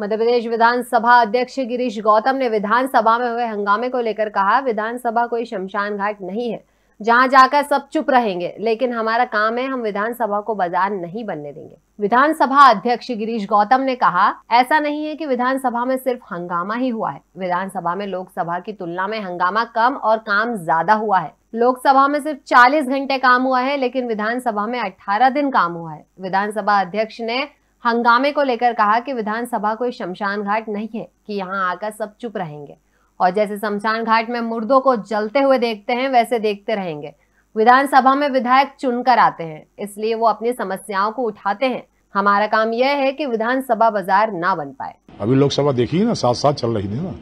मध्य प्रदेश विधानसभा अध्यक्ष गिरीश गौतम ने विधानसभा में हुए हंगामे को लेकर कहा विधानसभा कोई शमशान घाट नहीं है जहां जाकर सब चुप रहेंगे लेकिन हमारा काम है हम विधानसभा को बाजार नहीं बनने देंगे विधानसभा अध्यक्ष गिरीश गौतम ने कहा ऐसा नहीं है कि विधानसभा में सिर्फ हंगामा ही हुआ है विधानसभा में लोकसभा की तुलना में हंगामा कम और काम ज्यादा हुआ है लोकसभा में सिर्फ 40 घंटे काम हुआ है लेकिन विधानसभा में 18 दिन काम हुआ है विधानसभा अध्यक्ष ने हंगामे को लेकर कहा कि विधानसभा कोई शमशान घाट नहीं है कि यहाँ आकर सब चुप रहेंगे और जैसे शमशान घाट में मुर्दों को जलते हुए देखते हैं वैसे देखते रहेंगे विधानसभा में विधायक चुनकर आते हैं इसलिए वो अपनी समस्याओं को उठाते हैं हमारा काम यह है कि विधानसभा बाजार ना बन पाए अभी लोकसभा देखी ना साथ साथ चल रही थी ना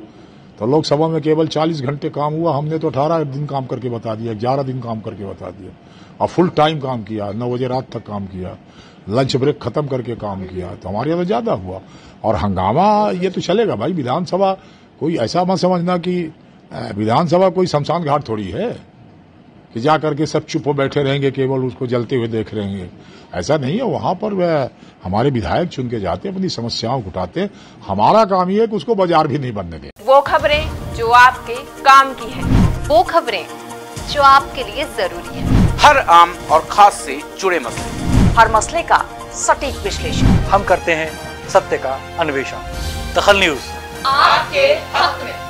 तो लोकसभा में केवल 40 घंटे काम हुआ हमने तो 18 दिन काम करके बता दिया ग्यारह दिन काम करके बता दिया और फुल टाइम काम किया नौ बजे रात तक काम किया लंच ब्रेक खत्म करके काम किया तो हमारे यहाँ तो ज्यादा हुआ और हंगामा ये तो चलेगा भाई विधानसभा कोई ऐसा मत समझना कि विधानसभा कोई शमशान घाट थोड़ी है कि जा करके सब चुप बैठे रहेंगे केवल उसको जलते हुए देख रहेंगे ऐसा नहीं है वहां पर वह हमारे विधायक चुन के जाते अपनी समस्याओं को उठाते हमारा काम ये है कि उसको बाजार भी नहीं बनने दे वो खबरें जो आपके काम की है वो खबरें जो आपके लिए जरूरी है हर आम और खास से जुड़े मसले हर मसले का सटीक विश्लेषण हम करते हैं सत्य का अन्वेषण दखल न्यूज आपके हक में